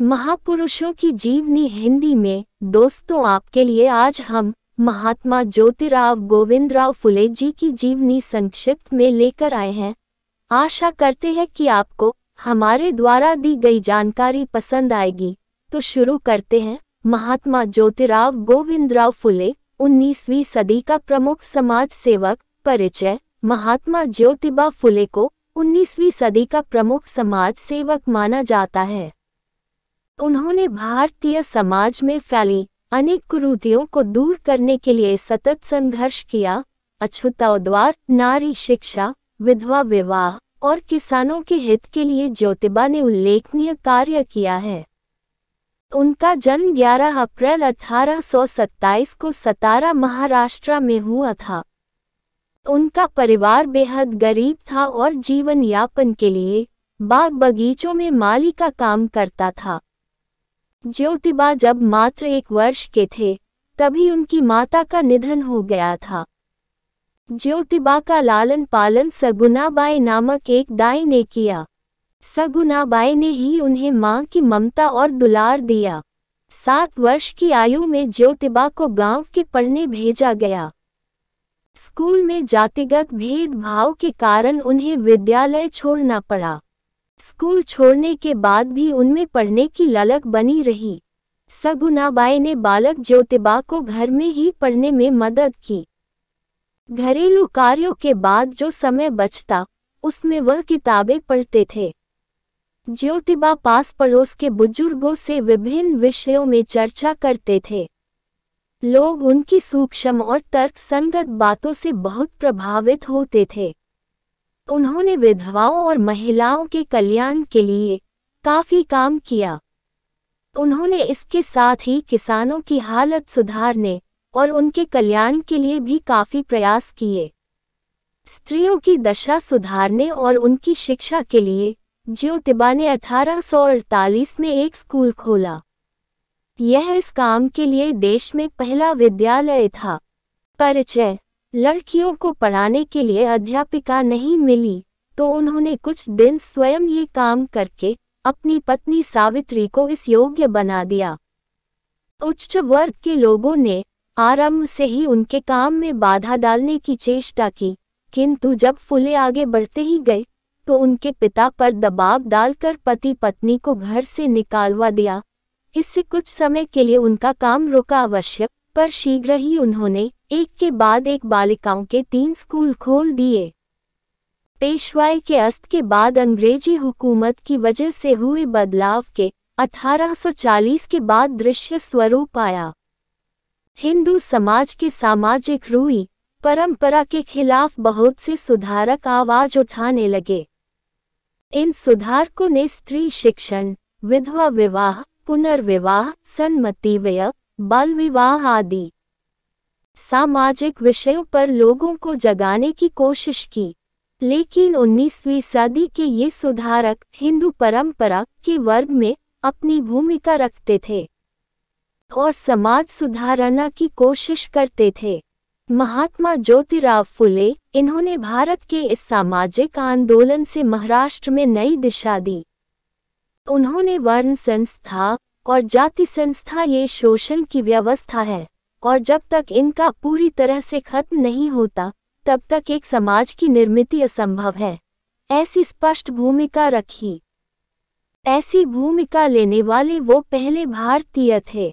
महापुरुषों की जीवनी हिंदी में दोस्तों आपके लिए आज हम महात्मा ज्योतिराव गोविंदराव फुले जी की जीवनी संक्षिप्त में लेकर आए हैं आशा करते हैं कि आपको हमारे द्वारा दी गई जानकारी पसंद आएगी तो शुरू करते हैं महात्मा ज्योतिराव गोविंदराव फुले उन्नीसवीं सदी का प्रमुख समाज सेवक परिचय महात्मा ज्योतिबा फुले को उन्नीसवीं सदी का प्रमुख समाज सेवक माना जाता है उन्होंने भारतीय समाज में फैली अनेक कुरूतियों को दूर करने के लिए सतत संघर्ष किया अछुता द्वार नारी शिक्षा विधवा विवाह और किसानों के हित के लिए ज्योतिबा ने उल्लेखनीय कार्य किया है उनका जन्म 11 अप्रैल 1827 को सतारा महाराष्ट्र में हुआ था उनका परिवार बेहद गरीब था और जीवन यापन के लिए बाग बगीचों में माली का काम करता था ज्योतिबा जब मात्र एक वर्ष के थे तभी उनकी माता का निधन हो गया था ज्योतिबा का लालन पालन सगुनाबाई नामक एक दाई ने किया सगुनाबाई ने ही उन्हें मां की ममता और दुलार दिया सात वर्ष की आयु में ज्योतिबा को गांव के पढ़ने भेजा गया स्कूल में जातिगत भेदभाव के कारण उन्हें विद्यालय छोड़ना पड़ा स्कूल छोड़ने के बाद भी उनमें पढ़ने की ललक बनी रही सगुनाबाई ने बालक ज्योतिबा को घर में ही पढ़ने में मदद की घरेलू कार्यों के बाद जो समय बचता उसमें वह किताबें पढ़ते थे ज्योतिबा पास पड़ोस के बुजुर्गों से विभिन्न विषयों में चर्चा करते थे लोग उनकी सूक्ष्म और तर्क संगत बातों से बहुत प्रभावित होते थे उन्होंने विधवाओं और महिलाओं के कल्याण के लिए काफी काम किया उन्होंने इसके साथ ही किसानों की हालत सुधारने और उनके कल्याण के लिए भी काफी प्रयास किए स्त्रियों की दशा सुधारने और उनकी शिक्षा के लिए ज्योतिबा ने अठारह में एक स्कूल खोला यह इस काम के लिए देश में पहला विद्यालय था परिचय लड़कियों को पढ़ाने के लिए अध्यापिका नहीं मिली तो उन्होंने कुछ दिन स्वयं ये काम करके अपनी पत्नी सावित्री को इस योग्य बना दिया उच्च वर्ग के लोगों ने आरंभ से ही उनके काम में बाधा डालने की चेष्टा की किंतु जब फुले आगे बढ़ते ही गए तो उनके पिता पर दबाव डालकर पति पत्नी को घर से निकालवा दिया इससे कुछ समय के लिए उनका काम रुका आवश्यक पर शीघ्र ही उन्होंने एक के बाद एक बालिकाओं के तीन स्कूल खोल दिए पेशवाई के अस्त के बाद अंग्रेजी हुकूमत की वजह से हुए बदलाव के 1840 के बाद दृश्य स्वरूप आया हिंदू समाज के सामाजिक रूई परंपरा के खिलाफ बहुत से सुधारक आवाज उठाने लगे इन सुधारकों ने स्त्री शिक्षण विधवा विवाह पुनर्विवाह सन्मति व्यय बाल विवाह आदि सामाजिक विषयों पर लोगों को जगाने की कोशिश की लेकिन 19वीं सदी के ये सुधारक हिंदू परंपरा के वर्ग में अपनी भूमिका रखते थे और समाज सुधारना की कोशिश करते थे महात्मा ज्योतिराव फुले इन्होंने भारत के इस सामाजिक आंदोलन से महाराष्ट्र में नई दिशा दी उन्होंने वर्ण संस्था और जाति संस्था ये शोषण की व्यवस्था है और जब तक इनका पूरी तरह से खत्म नहीं होता तब तक एक समाज की निर्मित असंभव है ऐसी स्पष्ट भूमिका रखी ऐसी भूमिका लेने वाले वो पहले भारतीय थे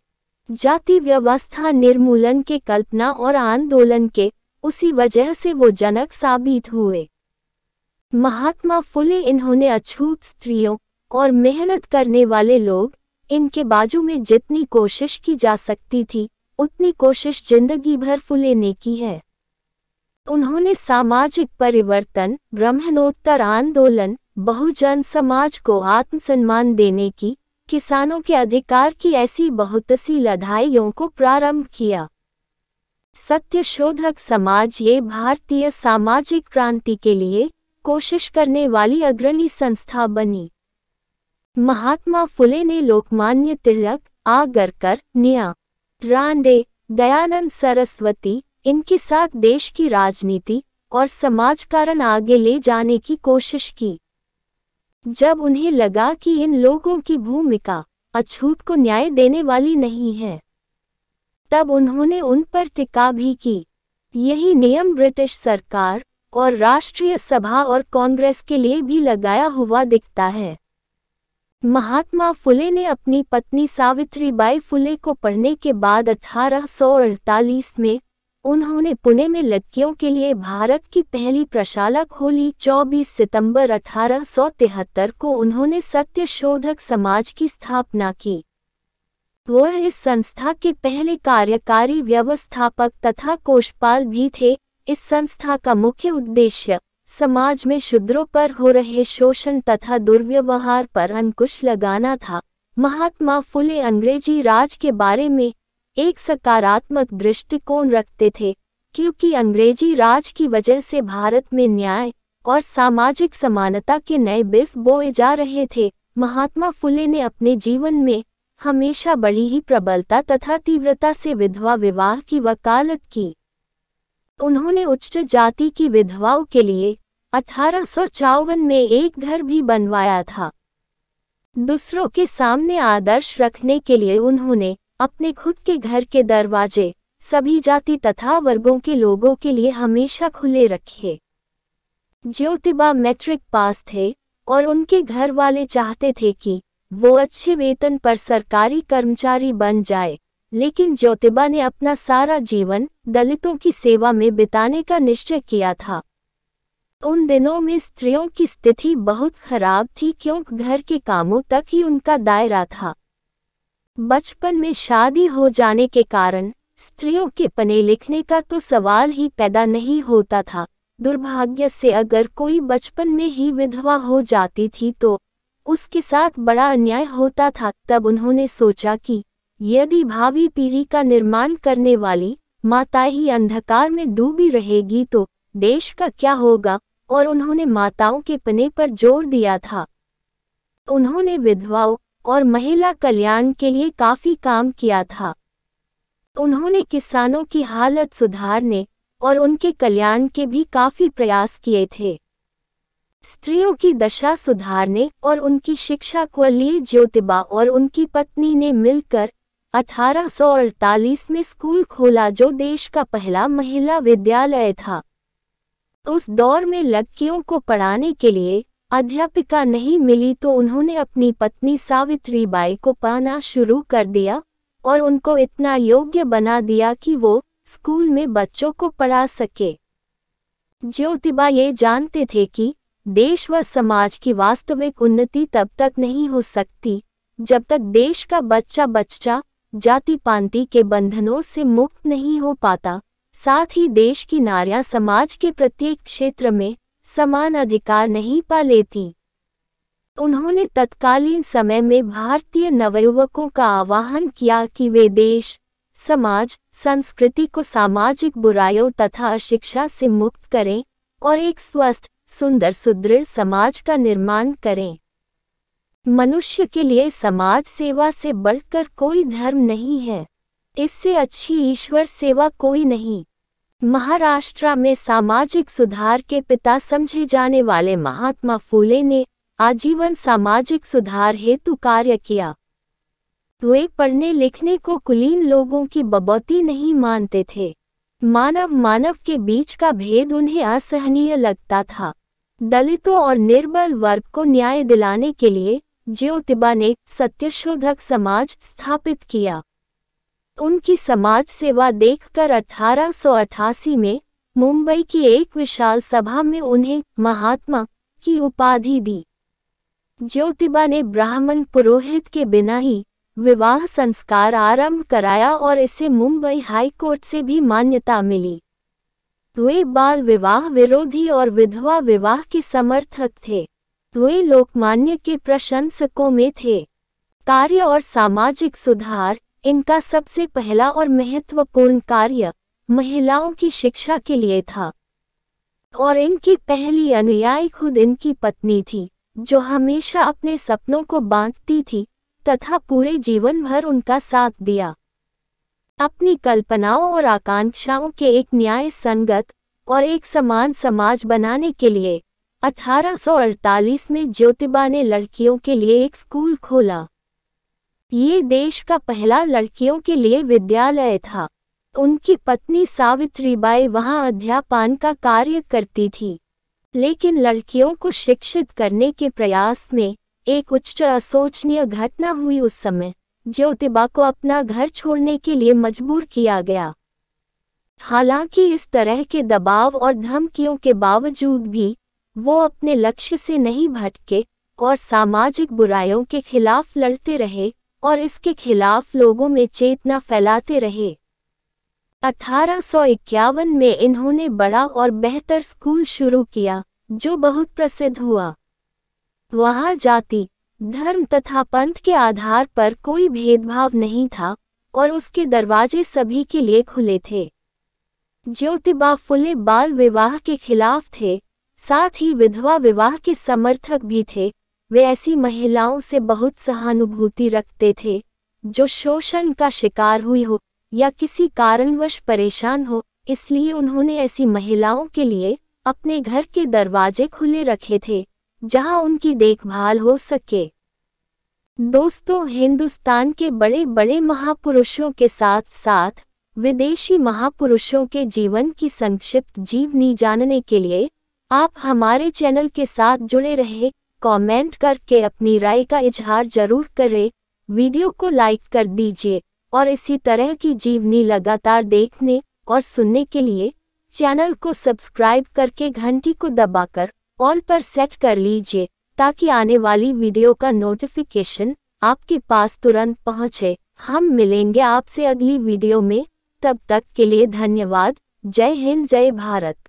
जाति व्यवस्था निर्मूलन के कल्पना और आंदोलन के उसी वजह से वो जनक साबित हुए महात्मा फुले इन्होंने अछूत स्त्रियों और मेहनत करने वाले लोग इनके बाजू में जितनी कोशिश की जा सकती थी उतनी कोशिश जिंदगी भर फुले ने की है उन्होंने सामाजिक परिवर्तन ब्रह्मणोत्तर आंदोलन बहुजन समाज को आत्मसम्मान देने की किसानों के अधिकार की ऐसी बहुत सी लड़ाइयों को प्रारंभ किया सत्यशोधक समाज ये भारतीय सामाजिक क्रांति के लिए कोशिश करने वाली अग्रणी संस्था बनी महात्मा फुले ने लोकमान्य तिलक आगरकर निया रांडे दयानंद सरस्वती इनके साथ देश की राजनीति और समाजकारण आगे ले जाने की कोशिश की जब उन्हें लगा कि इन लोगों की भूमिका अछूत को न्याय देने वाली नहीं है तब उन्होंने उन पर टिका भी की यही नियम ब्रिटिश सरकार और राष्ट्रीय सभा और कांग्रेस के लिए भी लगाया हुआ दिखता है महात्मा फुले ने अपनी पत्नी सावित्रीबाई फुले को पढ़ने के बाद अठारह में उन्होंने पुणे में लड़कियों के लिए भारत की पहली प्रशाला खोली 24 सितंबर अठारह को उन्होंने सत्य शोधक समाज की स्थापना की वह इस संस्था के पहले कार्यकारी व्यवस्थापक तथा कोषपाल भी थे इस संस्था का मुख्य उद्देश्य समाज में शूद्रों पर हो रहे शोषण तथा दुर्व्यवहार पर अंकुश लगाना था महात्मा फुले अंग्रेजी राज के बारे में एक सकारात्मक दृष्टिकोण रखते थे क्योंकि अंग्रेजी राज की वजह से भारत में न्याय और सामाजिक समानता के नए बिस बोए जा रहे थे महात्मा फुले ने अपने जीवन में हमेशा बड़ी ही प्रबलता तथा तीव्रता से विधवा विवाह की वकालत की उन्होंने उच्च जाति की विधवाओं के लिए अठारह में एक घर भी बनवाया था दूसरों के सामने आदर्श रखने के लिए उन्होंने अपने खुद के घर के दरवाजे सभी जाति तथा वर्गों के लोगों के लिए हमेशा खुले रखे ज्योतिबा मैट्रिक पास थे और उनके घर वाले चाहते थे कि वो अच्छे वेतन पर सरकारी कर्मचारी बन जाए लेकिन ज्योतिबा ने अपना सारा जीवन दलितों की सेवा में बिताने का निश्चय किया था उन दिनों में स्त्रियों की स्थिति बहुत खराब थी क्योंकि घर के कामों तक ही उनका दायरा था बचपन में शादी हो जाने के कारण स्त्रियों के पने लिखने का तो सवाल ही पैदा नहीं होता था दुर्भाग्य से अगर कोई बचपन में ही विधवा हो जाती थी तो उसके साथ बड़ा अन्याय होता था तब उन्होंने सोचा कि यदि भावी पीढ़ी का निर्माण करने वाली माता ही अंधकार में डूबी रहेगी तो देश का क्या होगा और उन्होंने माताओं के पने पर जोर दिया था उन्होंने विधवाओं और महिला कल्याण के लिए काफी काम किया था उन्होंने किसानों की हालत सुधारने और उनके कल्याण के भी काफी प्रयास किए थे स्त्रियों की दशा सुधारने और उनकी शिक्षा को लिए ज्योतिबा और उनकी पत्नी ने मिलकर 1848 में स्कूल खोला जो देश का पहला महिला विद्यालय था उस दौर में लड़कियों को पढ़ाने के लिए अध्यापिका नहीं मिली तो उन्होंने अपनी पत्नी सावित्री बाई को पाना शुरू कर दिया और उनको इतना योग्य बना दिया कि वो स्कूल में बच्चों को पढ़ा सके ज्योतिबा ये जानते थे कि देश व समाज की वास्तविक उन्नति तब तक नहीं हो सकती जब तक देश का बच्चा बच्चा जाति पांति के बंधनों से मुक्त नहीं हो पाता साथ ही देश की नारियां समाज के प्रत्येक क्षेत्र में समान अधिकार नहीं पा लेती उन्होंने तत्कालीन समय में भारतीय नवयुवकों का आह्वान किया कि वे देश समाज संस्कृति को सामाजिक बुराइयों तथा अशिक्षा से मुक्त करें और एक स्वस्थ सुंदर सुदृढ़ समाज का निर्माण करें मनुष्य के लिए समाज सेवा से बढ़कर कोई धर्म नहीं है इससे अच्छी ईश्वर सेवा कोई नहीं महाराष्ट्र में सामाजिक सुधार के पिता समझे जाने वाले महात्मा फूले ने आजीवन सामाजिक सुधार हेतु कार्य किया वे पढ़ने लिखने को कुलीन लोगों की बबौती नहीं मानते थे मानव मानव के बीच का भेद उन्हें असहनीय लगता था दलितों और निर्बल वर्ग को न्याय दिलाने के लिए ज्योतिबा ने सत्यशोधक समाज स्थापित किया उनकी समाज सेवा देखकर अठारह में मुंबई की एक विशाल सभा में उन्हें महात्मा की उपाधि दी ज्योतिबा ने ब्राह्मण पुरोहित के बिना ही विवाह संस्कार आरंभ कराया और इसे मुंबई हाई कोर्ट से भी मान्यता मिली वे बाल विवाह विरोधी और विधवा विवाह के समर्थक थे वे लोकमान्य के प्रशंसकों में थे कार्य और सामाजिक सुधार इनका सबसे पहला और महत्वपूर्ण कार्य महिलाओं की शिक्षा के लिए था और इनकी पहली अनुयायी खुद इनकी पत्नी थी जो हमेशा अपने सपनों को बांटती थी तथा पूरे जीवन भर उनका साथ दिया अपनी कल्पनाओं और आकांक्षाओं के एक न्याय संगत और एक समान समाज बनाने के लिए 1848 में ज्योतिबा ने लड़कियों के लिए एक स्कूल खोला ये देश का पहला लड़कियों के लिए विद्यालय था उनकी पत्नी सावित्रीबाई वहां अध्यापन का कार्य करती थी लेकिन लड़कियों को शिक्षित करने के प्रयास में एक उच्च असोचनीय घटना हुई उस समय ज्योतिबा को अपना घर छोड़ने के लिए मजबूर किया गया हालांकि इस तरह के दबाव और धमकियों के बावजूद भी वो अपने लक्ष्य से नहीं भटके और सामाजिक बुराइयों के खिलाफ लड़ते रहे और इसके खिलाफ लोगों में चेतना फैलाते रहे अठारह में इन्होंने बड़ा और बेहतर स्कूल शुरू किया जो बहुत प्रसिद्ध हुआ वहां जाति धर्म तथा पंथ के आधार पर कोई भेदभाव नहीं था और उसके दरवाजे सभी के लिए खुले थे ज्योतिबा फुले बाल विवाह के खिलाफ थे साथ ही विधवा विवाह के समर्थक भी थे वे ऐसी महिलाओं से बहुत सहानुभूति रखते थे जो शोषण का शिकार हुई हो या किसी कारणवश परेशान हो इसलिए उन्होंने ऐसी महिलाओं के लिए अपने घर के दरवाजे खुले रखे थे जहां उनकी देखभाल हो सके दोस्तों हिंदुस्तान के बड़े बड़े महापुरुषों के साथ साथ विदेशी महापुरुषों के जीवन की संक्षिप्त जीवनी जानने के लिए आप हमारे चैनल के साथ जुड़े रहे कमेंट करके अपनी राय का इजहार जरूर करें वीडियो को लाइक कर दीजिए और इसी तरह की जीवनी लगातार देखने और सुनने के लिए चैनल को सब्सक्राइब करके घंटी को दबाकर ऑल पर सेट कर लीजिए ताकि आने वाली वीडियो का नोटिफिकेशन आपके पास तुरंत पहुंचे हम मिलेंगे आपसे अगली वीडियो में तब तक के लिए धन्यवाद जय हिंद जय भारत